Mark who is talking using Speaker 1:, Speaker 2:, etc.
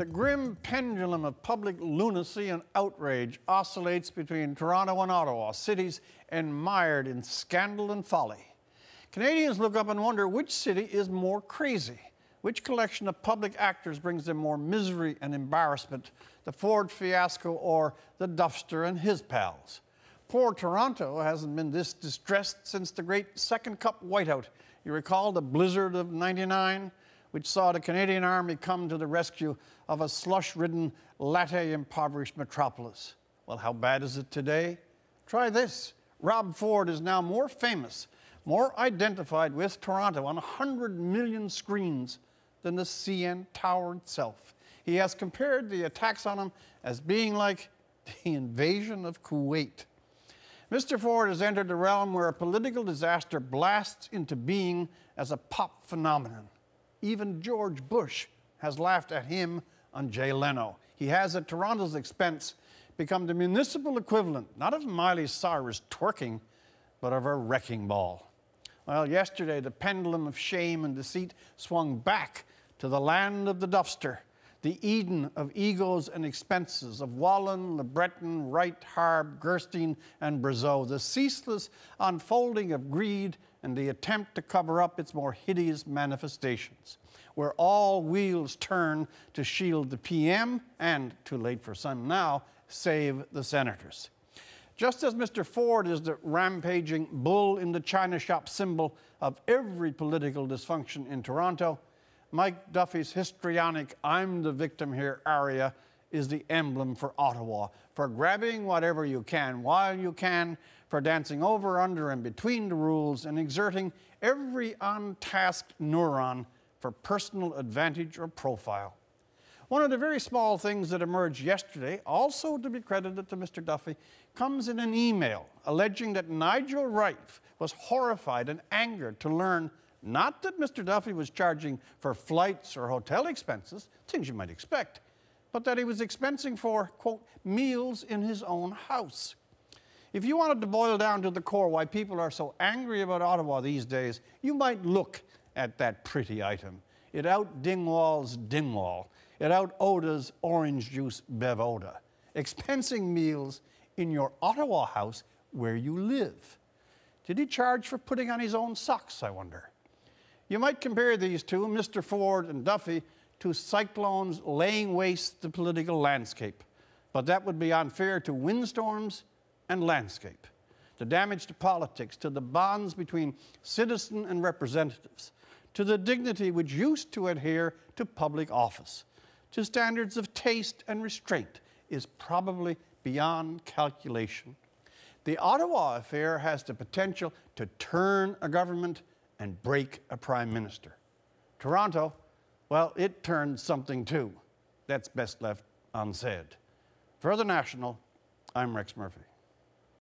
Speaker 1: The grim pendulum of public lunacy and outrage oscillates between Toronto and Ottawa, cities mired in scandal and folly. Canadians look up and wonder which city is more crazy, which collection of public actors brings them more misery and embarrassment, the Ford fiasco or the Duffster and his pals. Poor Toronto hasn't been this distressed since the great Second Cup whiteout. You recall the blizzard of 99? which saw the Canadian Army come to the rescue of a slush ridden, latte impoverished metropolis. Well, how bad is it today? Try this Rob Ford is now more famous, more identified with Toronto on 100 million screens than the CN Tower itself. He has compared the attacks on him as being like the invasion of Kuwait. Mr. Ford has entered a realm where a political disaster blasts into being as a pop phenomenon. Even George Bush has laughed at him on Jay Leno. He has, at Toronto's expense, become the municipal equivalent, not of Miley Cyrus twerking, but of a wrecking ball. Well, yesterday, the pendulum of shame and deceit swung back to the land of the duffer the Eden of egos and expenses of Wallen, Le Breton, Wright, Harb, Gerstein, and Brazeau, the ceaseless unfolding of greed and the attempt to cover up its more hideous manifestations, where all wheels turn to shield the PM and, too late for some now, save the senators. Just as Mr. Ford is the rampaging bull in the china shop symbol of every political dysfunction in Toronto, Mike Duffy's histrionic I'm the victim here aria is the emblem for Ottawa, for grabbing whatever you can while you can, for dancing over, under, and between the rules, and exerting every untasked neuron for personal advantage or profile. One of the very small things that emerged yesterday, also to be credited to Mr. Duffy, comes in an email alleging that Nigel Wright was horrified and angered to learn not that Mr. Duffy was charging for flights or hotel expenses, things you might expect, but that he was expensing for, quote, meals in his own house. If you wanted to boil down to the core why people are so angry about Ottawa these days, you might look at that pretty item. It out Dingwall's Dingwall. It out Oda's orange juice Bev Oda. Expensing meals in your Ottawa house where you live. Did he charge for putting on his own socks, I wonder? You might compare these two, Mr. Ford and Duffy, to cyclones laying waste the political landscape. But that would be unfair to windstorms and landscape, The damage to politics, to the bonds between citizen and representatives, to the dignity which used to adhere to public office, to standards of taste and restraint is probably beyond calculation. The Ottawa affair has the potential to turn a government and break a prime minister. Toronto, well, it turned something too. That's best left unsaid. For the National, I'm Rex Murphy.